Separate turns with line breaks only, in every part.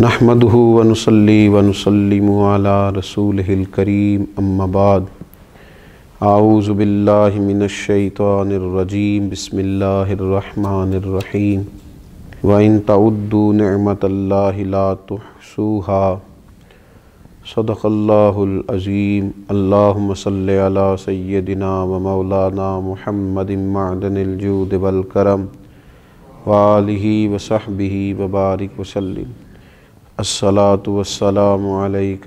नहमदहू वनसली वनसलम रसूल करीम अम्माबाद आऊज़बिल्लिमिनशैतरजीम बसमीम वाइन तउद्दू नमतल्लासूहा सदक़ल्लाज़ीम अल्लामसल सैदिना व मौलाना महमदिमादनजूदबलकरम वालही वसहबी वबारक वसलम असलातम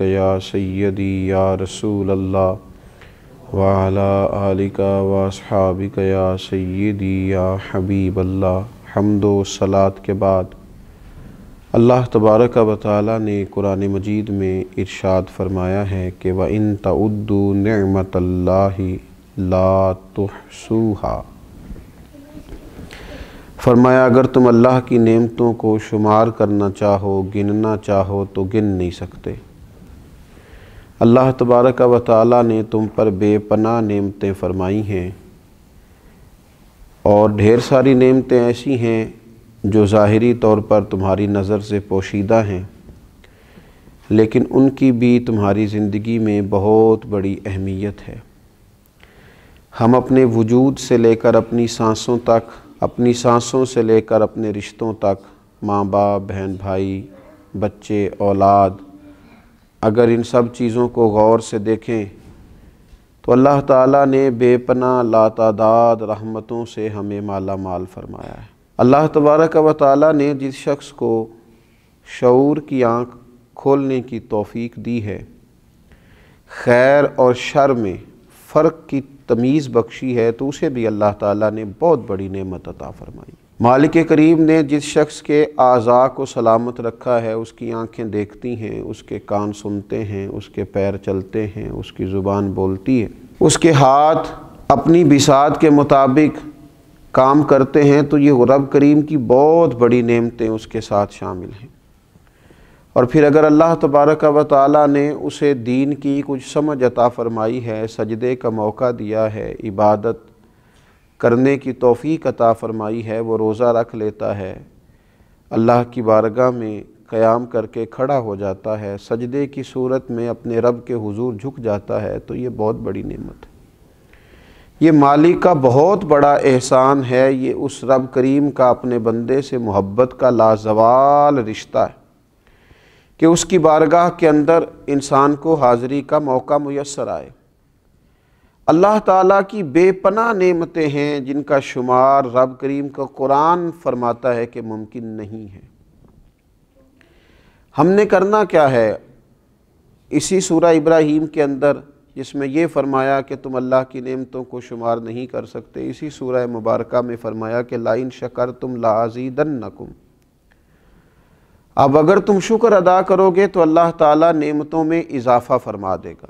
या सैदी या रसूल अल्लाह वाला आलिका वासहाबिक या सैदी या हबीब अल्लाह हमदो सलात के बाद अल्लाह तबारक व ताली ने कुरान मजीद में इरशाद फरमाया है कि व इन तउद्दू नमत ला तहसूहा फरमाया अगर तुम अल्लाह की नेमतों को शुमार करना चाहो गिनना चाहो तो गिन नहीं सकते अल्लाह तबारक व ताली ने तुम पर बेपना नेमतें फरमाई हैं और ढेर सारी नेमतें ऐसी हैं जो ज़ाहरी तौर पर तुम्हारी नज़र से पोशीदा हैं लेकिन उनकी भी तुम्हारी ज़िंदगी में बहुत बड़ी अहमियत है हम अपने वजूद से लेकर अपनी सांसों तक अपनी सांसों से लेकर अपने रिश्तों तक माँ बाप बहन भाई बच्चे औलाद अगर इन सब चीज़ों को गौर से देखें तो अल्लाह ताला ने बेपना लातादाद रहमतों से हमें माला माल फरमाया है अल्लाह तबारक व ताली ने जिस शख्स को शूर की आँख खोलने की तौफीक दी है खैर और शर में फ़र्क की तमीज़ बख्शी है तो उसे भी अल्लाह ताला ने बहुत बड़ी नेमत अता फरमाई मालिक करीम ने जिस शख्स के आज़ा को सलामत रखा है उसकी आंखें देखती हैं उसके कान सुनते हैं उसके पैर चलते हैं उसकी ज़ुबान बोलती है उसके हाथ अपनी बिसात के मुताबिक काम करते हैं तो ये रब करीम की बहुत बड़ी नेमतें उसके साथ शामिल हैं और फिर अगर अल्लाह तबारक व ताली ने उसे दीन की कुछ समझ अता फ़रमाई है सजदे का मौका दिया है इबादत करने की तोफ़ी अता फ़रमाई है वो रोज़ा रख लेता है अल्लाह की बारगाह में क़याम करके खड़ा हो जाता है सजदे की सूरत में अपने रब के हुजूर झुक जाता है तो ये बहुत बड़ी नेमत है ये मालिक का बहुत बड़ा एहसान है ये उस रब करीम का अपने बंदे से मोहब्बत का लाजवाल रिश्ता है कि उसकी बारगाह के अंदर इंसान को हाज़री का मौका मैसर आए अल्लाह ताला की बेपना नेमतें हैं जिनका शुमार रब करीम का कुरान फरमाता है कि मुमकिन नहीं है हमने करना क्या है इसी सूरह इब्राहीम के अंदर जिसमें यह फरमाया कि तुम अल्लाह की नेमतों को शुमार नहीं कर सकते इसी सूरह मुबारक में फरमाया कि लाइन शकर तुम लाजीदन नकुम अब अगर तुम शुक्र अदा करोगे तो अल्लाह ताला नेमतों में इजाफ़ा फरमा देगा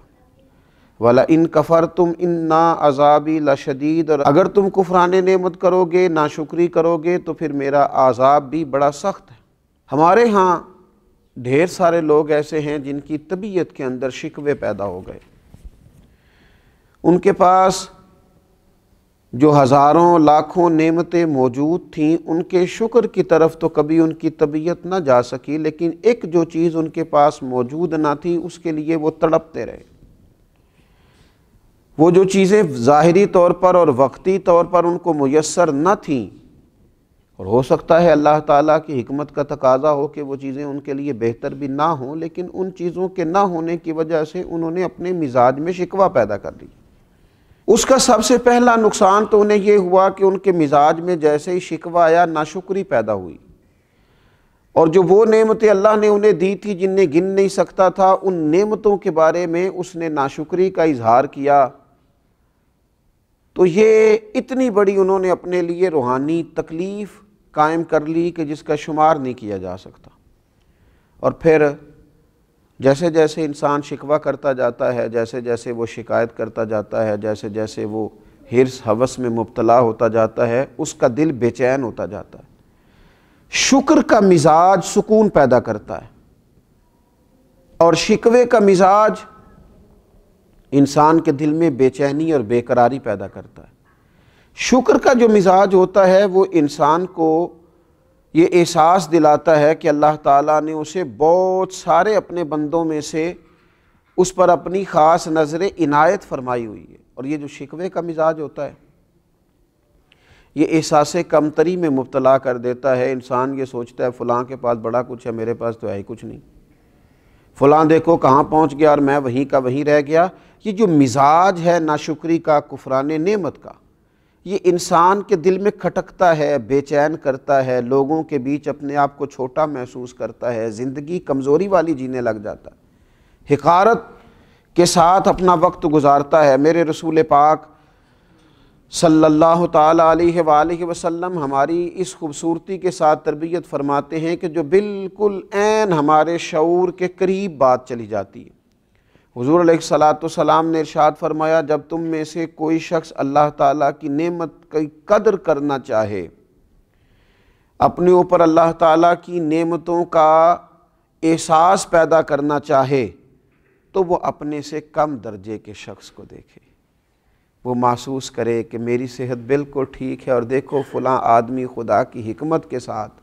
वाला इन कफ़र तुम इन ना अजाबी लशदीद और अगर तुम कुफरान नेमत करोगे ना शुक्री करोगे तो फिर मेरा आज़ाब भी बड़ा सख्त है हमारे यहाँ ढेर सारे लोग ऐसे हैं जिनकी तबीयत के अंदर शिकवे पैदा हो गए उनके पास जो हज़ारों लाखों नेमतें मौजूद थीं उनके शुक्र की तरफ तो कभी उनकी तबीयत ना जा सकी लेकिन एक जो चीज़ उनके पास मौजूद ना थी उसके लिए वो तड़पते रहे वो जो चीज़ें ज़ाहरी तौर पर और वक्ती तौर पर उनको मैसर न थीं और हो सकता है अल्लाह ताला की हमत का तकाजा हो कि वो चीज़ें उनके लिए बेहतर भी ना हों लेकिन उन चीज़ों के ना होने की वजह से उन्होंने अपने मिजाज में शिकवा पैदा कर लिया उसका सबसे पहला नुकसान तो उन्हें यह हुआ कि उनके मिजाज में जैसे ही शिकवा आया नाशुक्री पैदा हुई और जो वो नेमतें अल्लाह ने उन्हें दी थी जिन्हें गिन नहीं सकता था उन नेमतों के बारे में उसने नाशुक्री का इजहार किया तो ये इतनी बड़ी उन्होंने अपने लिए रूहानी तकलीफ़ कायम कर ली कि जिसका शुमार नहीं किया जा सकता और फिर जैसे जैसे इंसान शिकवा करता जाता है जैसे जैसे वो शिकायत करता जाता है जैसे जैसे वो हिरस हवस में मुबतला होता जाता है उसका दिल बेचैन होता जाता है शुक्र का मिजाज सुकून पैदा करता है और शिकवे का मिजाज इंसान के दिल में बेचैनी और बेकरारी पैदा करता है शुक्र का जो मिजाज होता है वो इंसान को ये एहसास दिलाता है कि अल्लाह ताला ने उसे बहुत सारे अपने बंदों में से उस पर अपनी ख़ास नज़र इनायत फरमाई हुई है और ये जो शिकवे का मिजाज होता है ये एहसास कमतरी में मुबतला कर देता है इंसान ये सोचता है फ़लाँ के पास बड़ा कुछ है मेरे पास तो है ही कुछ नहीं फ़लाँ देखो कहाँ पहुँच गया और मैं वहीं का वहीं रह गया ये जो मिजाज है शुक्री का कुफरान नमत का ये इंसान के दिल में खटकता है बेचैन करता है लोगों के बीच अपने आप को छोटा महसूस करता है ज़िंदगी कमज़ोरी वाली जीने लग जाता है हकारत के साथ अपना वक्त गुजारता है मेरे रसूल पाक सल्लल्लाहु अलैहि वसल्लम हमारी इस खूबसूरती के साथ तरबियत फरमाते हैं कि जो बिल्कुल ऐन हमारे शूर के करीब बात चली जाती है हजूर सलाम ने इरशाद फरमाया जब तुम में से कोई शख्स अल्लाह ताला की नेमत की कदर करना चाहे अपने ऊपर अल्लाह ताला की नेमतों का एहसास पैदा करना चाहे तो वो अपने से कम दर्जे के शख्स को देखे वो महसूस करे कि मेरी सेहत बिल्कुल ठीक है और देखो फ़लाँ आदमी खुदा की हमत के साथ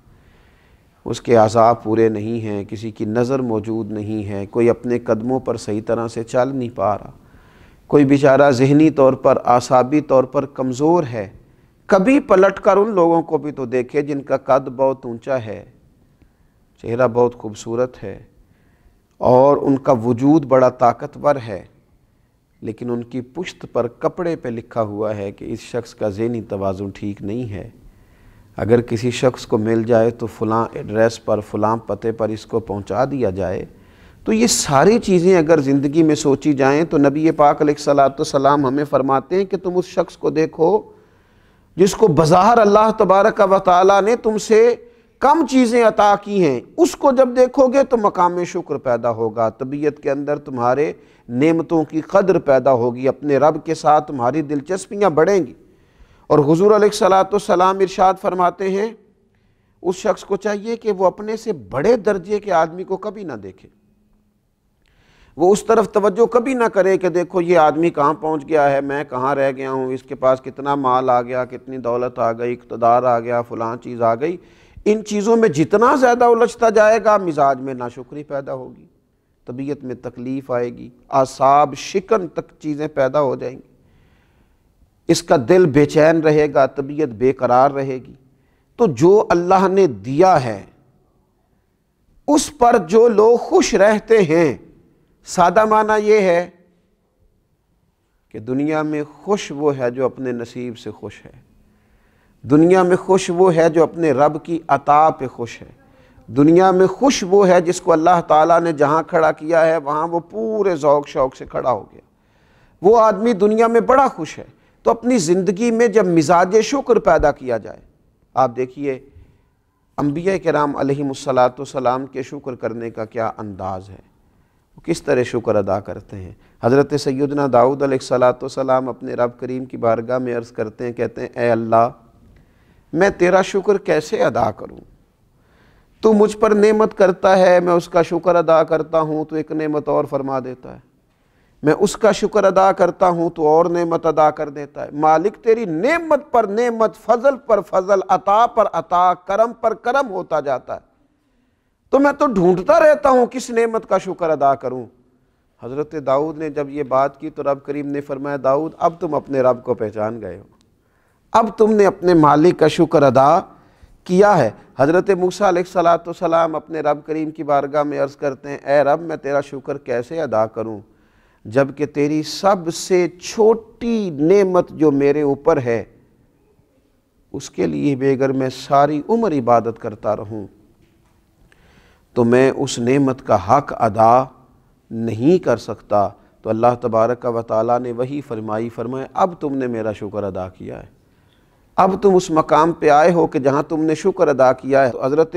उसके अजाब पूरे नहीं हैं किसी की नज़र मौजूद नहीं है कोई अपने कदमों पर सही तरह से चल नहीं पा रहा कोई बेचारा जहनी तौर पर आसाबी तौर पर कमज़ोर है कभी पलट कर उन लोगों को भी तो देखे जिनका कद बहुत ऊंचा है चेहरा बहुत खूबसूरत है और उनका वजूद बड़ा ताकतवर है लेकिन उनकी पुश्त पर कपड़े पे लिखा हुआ है कि इस शख्स का जहनी तोज़ुन ठीक नहीं है अगर किसी शख्स को मिल जाए तो फ़लाँ एड्रेस पर फ़लाँ पते पर इसको पहुंचा दिया जाए तो ये सारी चीज़ें अगर ज़िंदगी में सोची जाएं तो नबी पाक सलाम हमें फ़रमाते हैं कि तुम उस शख्स को देखो जिसको बज़ाहर अल्लाह तबारक व ताली ने तुमसे कम चीज़ें अता की हैं उसको जब देखोगे तो मकाम शुक्र पैदा होगा तबीयत के अंदर तुम्हारे नेमतों की कदर पैदा होगी अपने रब के साथ तुम्हारी दिलचस्पियाँ बढ़ेंगी और हजूर सलाम इरशाद फरमाते हैं उस शख्स को चाहिए कि वो अपने से बड़े दर्जे के आदमी को कभी ना देखे वो उस तरफ तवज्जो कभी ना करे कि देखो ये आदमी कहाँ पहुँच गया है मैं कहाँ रह गया हूँ इसके पास कितना माल आ गया कितनी दौलत आ गई इकतदार आ गया फलां चीज़ आ गई इन चीज़ों में जितना ज़्यादा उलझता जाएगा मिजाज में नाशुक्री पैदा होगी तबीयत में तकलीफ़ आएगी आसाब शिकन तक चीज़ें पैदा हो जाएंगी इसका दिल बेचैन रहेगा तबीयत बेकरार रहेगी तो जो अल्लाह ने दिया है उस पर जो लोग खुश रहते हैं सादा माना यह है कि दुनिया में खुश वो है जो अपने नसीब से खुश है दुनिया में खुश वो है जो अपने रब की अता पे खुश है दुनिया में खुश वो है जिसको अल्लाह ताला ने जहाँ खड़ा किया है वहाँ वो पूरे ओक़ शौक़ से खड़ा हो गया वो आदमी दुनिया में बड़ा खुश है तो अपनी ज़िंदगी में जब मिजाज शुक्र पैदा किया जाए आप देखिए अम्बिया कराम सलाम के शुक्र करने का क्या अंदाज़ है वो किस तरह शुक्र अदा करते हैं हज़रत सैदना दाऊद सलाम अपने रब करीम की बारगाह में अर्ज़ करते हैं कहते हैं ए अल्लाह मैं तेरा शुक्र कैसे अदा करूँ तू मुझ पर नेमत करता है मैं उसका शुक्र अदा करता हूँ तो एक नेमत और फरमा देता है मैं उसका शुक्र अदा करता हूँ तो और नेमत अदा कर देता है मालिक तेरी नेमत पर नेमत फजल पर फजल अता पर अता करम पर करम होता जाता है तो मैं तो ढूंढता रहता हूँ किस नेमत का शुक्र अदा करूँ हज़रत दाऊद ने जब ये बात की तो रब करीम ने फरमाया दाऊद अब तुम अपने रब को पहचान गए हो अब तुमने अपने मालिक का शुक्र अदा किया है हज़रत मूसा सलाम अपने रब करीम की बारगाह में अर्ज़ करते हैं ए रब मैं तेरा शुक्र कैसे अदा करूँ जबकि तेरी सबसे छोटी नेमत जो मेरे ऊपर है उसके लिए भी अगर मैं सारी उम्र इबादत करता रहूं तो मैं उस नेमत का हक अदा नहीं कर सकता तो अल्लाह तबारक व ताली ने वही फरमाई फरमाए अब तुमने मेरा शुक्र अदा किया है अब तुम उस मकाम पे आए हो कि जहाँ तुमने शुक्र अदा किया है तो हज़रत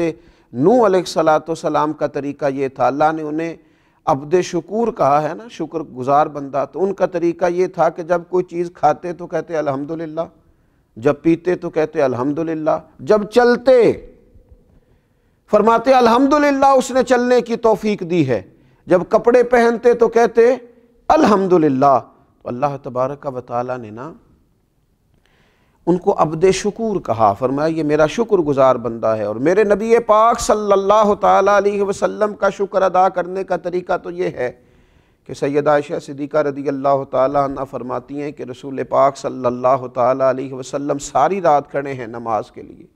नू सलाम का तरीका ये था अल्लाह ने उन्हें अबद शकूर कहा है ना शुक्र गुजार बंदा तो उनका तरीका ये था कि जब कोई चीज़ खाते तो कहते अल्हम्दुलिल्लाह जब पीते तो कहते अल्हम्दुलिल्लाह जब चलते फरमाते अल्हम्दुलिल्लाह उसने चलने की तोफ़ीक दी है जब कपड़े पहनते तो कहते अल्हम्दुलिल्लाह तो अल्लाह तबारक व वाली ने ना उनको अबद शकूर कहा फरमाया ये मेरा शुक्र गुज़ार बंदा है और मेरे नबी पाक सल्लल्लाहु अलैहि वसल्लम का शुक्र अदा करने का तरीका तो ये है कि सैद आयशा सिद्दीक़ा रदी अल्लाह ताली फरमाती हैं कि रसूल पाक सल्लल्लाहु अलैहि वसल्लम सारी रात खड़े हैं नमाज के लिए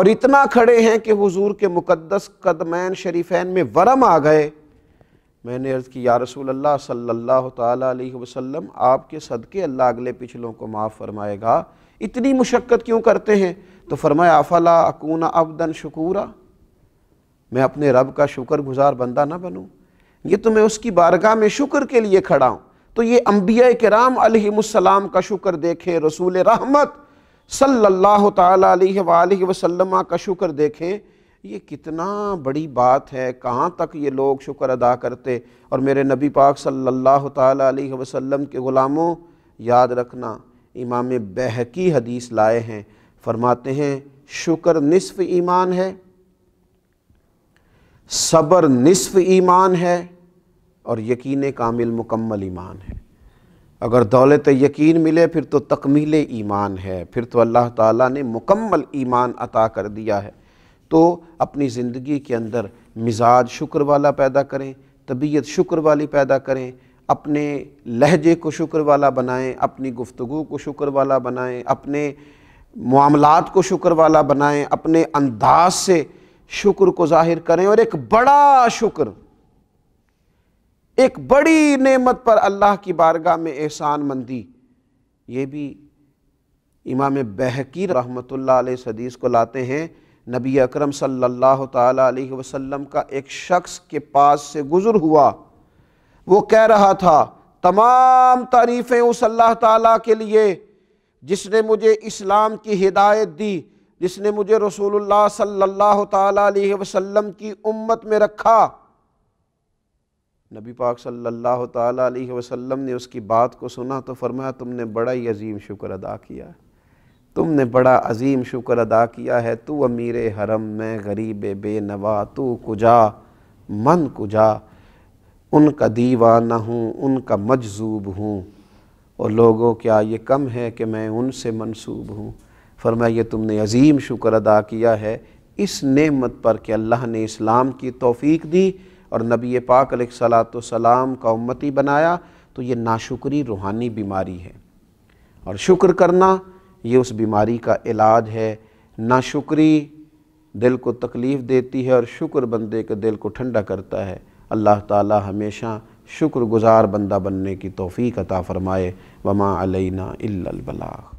और इतना खड़े हैं कि हुजूर के मुकद्दस कदमैन शरीफैन में वरम आ गए मैंने अर्ज़ की या रसूल अल्लाह सल्लल्लाहु अलैहि वसल्लम आपके सदक़े अल्लाह अगले पिछलों को माफ़ फरमाएगा इतनी मुशक्क़त क्यों करते हैं तो फरमाया अफला अकूना अबदन शकूरा मैं अपने रब का शुक्र गुज़ार बंदा ना बनूँ ये तो मैं उसकी बारगाह में शुक्र के लिए खड़ा हूँ तो ये अम्बिया कराम अलैहिस्सलाम का शुक्र देखें रसूल रहमत सल्लल्लाहु सल्ला वसल्लम का शुक्र देखें ये कितना बड़ी बात है कहाँ तक ये लोग शुक्र अदा करते और मेरे नबी पाक सल्लल्लाहु सल्ला वसल्लम के ग़ुलामों याद रखना इमाम बहकी हदीस लाए हैं फरमाते हैं शुक्र नसफ ईमान है सब्र नसफ ईमान है और यकीन कामिल मुकम्मल ईमान है अगर दौलत यकीन मिले फिर तो तकमील ईमान है फिर तो अल्लाह ताला ने मुकम्मल ईमान अता कर दिया है तो अपनी ज़िंदगी के अंदर मिजाज शुक्र वाला पैदा करें तबीयत शुक्र वाली पैदा करें अपने लहजे को शुक्र वाला बनाएँ अपनी गुफ्तु को शुक्र वाला बनाएँ अपने मामलात को शुक्र वाला बनाएँ अपने अंदाज से शुक्र को जाहिर करें और एक बड़ा शुक्र एक बड़ी नेमत पर अल्लाह की बारगाह में एहसान मंदी ये भी इमाम बहकी रहमत इस सदीस को लाते हैं नबी अकरम सल्लल्लाहु अलैहि वसल्लम का एक शख्स के पास से गुज़र हुआ वो कह रहा था तमाम तारीफ़ें उस अल्लाह ताला के लिए जिसने मुझे इस्लाम की हिदायत दी जिसने मुझे रसूलुल्लाह सल्लल्लाहु ताला अलैहि वसल्लम की उम्मत में रखा नबी पाक सल्लल्लाहु ताला अलैहि वसल्लम ने उसकी बात को सुना तो फरमाया तुमने बड़ा ही अजीम शुक्र अदा किया तुमने बड़ा अजीम शुक्र अदा किया है तू अमीर हरम में गरीब बेनवा तू कुजा मन कुजा उनका दीवाना हूँ उनका मजजूब हूँ और लोगों क्या ये कम है कि मैं उनसे मनसूब हूँ फरमाया तुमने अजीम शुक्र अदा किया है इस नेमत पर कि अल्लाह ने इस्लाम की तोफ़ीक दी और नबी पाक सलाम का उम्मती बनाया तो ये नाशुक्री रूहानी बीमारी है और शुक्र करना ये उस बीमारी का इलाज है नाशुक्री दिल को तकलीफ़ देती है और शुक्र बंदे के दिल को ठंडा करता है अल्लाह ताला हमेशा शुक्रगुजार बंदा बनने की तोफ़ी अता फ़रमाए वमा अलैना इल्लल बलाग